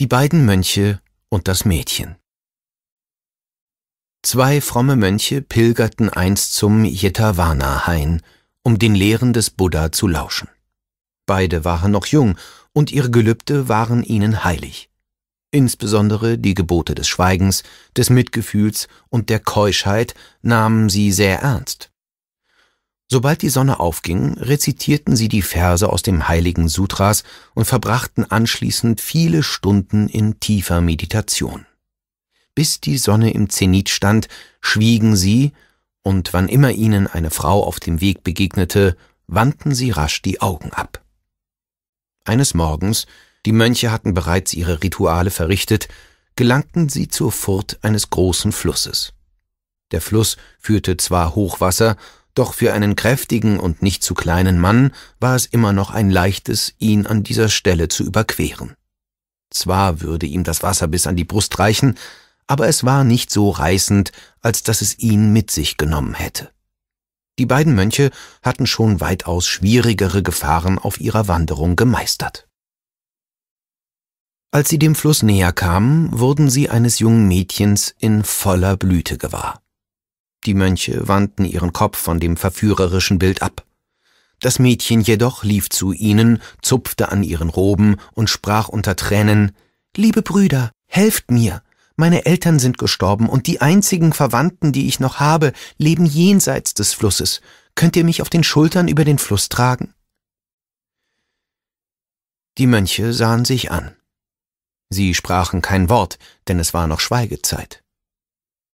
Die beiden Mönche und das Mädchen. Zwei fromme Mönche pilgerten einst zum yetavana hain um den Lehren des Buddha zu lauschen. Beide waren noch jung und ihre Gelübde waren ihnen heilig. Insbesondere die Gebote des Schweigens, des Mitgefühls und der Keuschheit nahmen sie sehr ernst. Sobald die Sonne aufging, rezitierten sie die Verse aus dem heiligen Sutras und verbrachten anschließend viele Stunden in tiefer Meditation. Bis die Sonne im Zenit stand, schwiegen sie, und wann immer ihnen eine Frau auf dem Weg begegnete, wandten sie rasch die Augen ab. Eines Morgens, die Mönche hatten bereits ihre Rituale verrichtet, gelangten sie zur Furt eines großen Flusses. Der Fluss führte zwar Hochwasser, doch für einen kräftigen und nicht zu kleinen Mann war es immer noch ein leichtes, ihn an dieser Stelle zu überqueren. Zwar würde ihm das Wasser bis an die Brust reichen, aber es war nicht so reißend, als dass es ihn mit sich genommen hätte. Die beiden Mönche hatten schon weitaus schwierigere Gefahren auf ihrer Wanderung gemeistert. Als sie dem Fluss näher kamen, wurden sie eines jungen Mädchens in voller Blüte gewahr. Die Mönche wandten ihren Kopf von dem verführerischen Bild ab. Das Mädchen jedoch lief zu ihnen, zupfte an ihren Roben und sprach unter Tränen Liebe Brüder, helft mir. Meine Eltern sind gestorben und die einzigen Verwandten, die ich noch habe, leben jenseits des Flusses. Könnt ihr mich auf den Schultern über den Fluss tragen? Die Mönche sahen sich an. Sie sprachen kein Wort, denn es war noch Schweigezeit.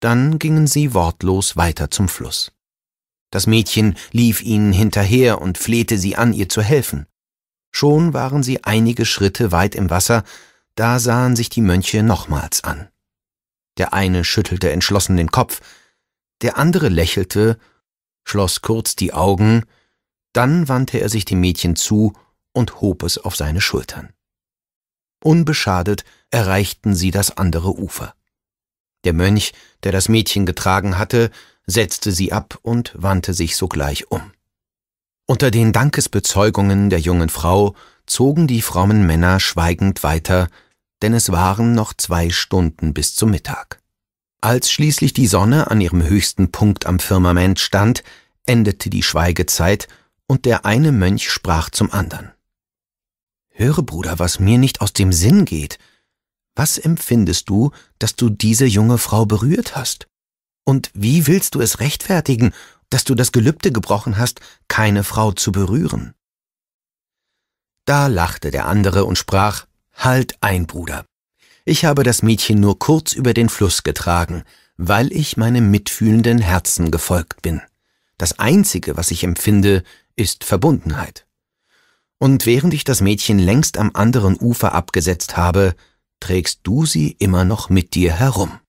Dann gingen sie wortlos weiter zum Fluss. Das Mädchen lief ihnen hinterher und flehte sie an, ihr zu helfen. Schon waren sie einige Schritte weit im Wasser, da sahen sich die Mönche nochmals an. Der eine schüttelte entschlossen den Kopf, der andere lächelte, schloss kurz die Augen, dann wandte er sich dem Mädchen zu und hob es auf seine Schultern. Unbeschadet erreichten sie das andere Ufer. Der Mönch, der das Mädchen getragen hatte, setzte sie ab und wandte sich sogleich um. Unter den Dankesbezeugungen der jungen Frau zogen die frommen Männer schweigend weiter, denn es waren noch zwei Stunden bis zum Mittag. Als schließlich die Sonne an ihrem höchsten Punkt am Firmament stand, endete die Schweigezeit, und der eine Mönch sprach zum andern. Höre, Bruder, was mir nicht aus dem Sinn geht, was empfindest du, dass du diese junge Frau berührt hast? Und wie willst du es rechtfertigen, dass du das Gelübde gebrochen hast, keine Frau zu berühren? Da lachte der andere und sprach Halt ein, Bruder. Ich habe das Mädchen nur kurz über den Fluss getragen, weil ich meinem mitfühlenden Herzen gefolgt bin. Das Einzige, was ich empfinde, ist Verbundenheit. Und während ich das Mädchen längst am anderen Ufer abgesetzt habe, trägst du sie immer noch mit dir herum.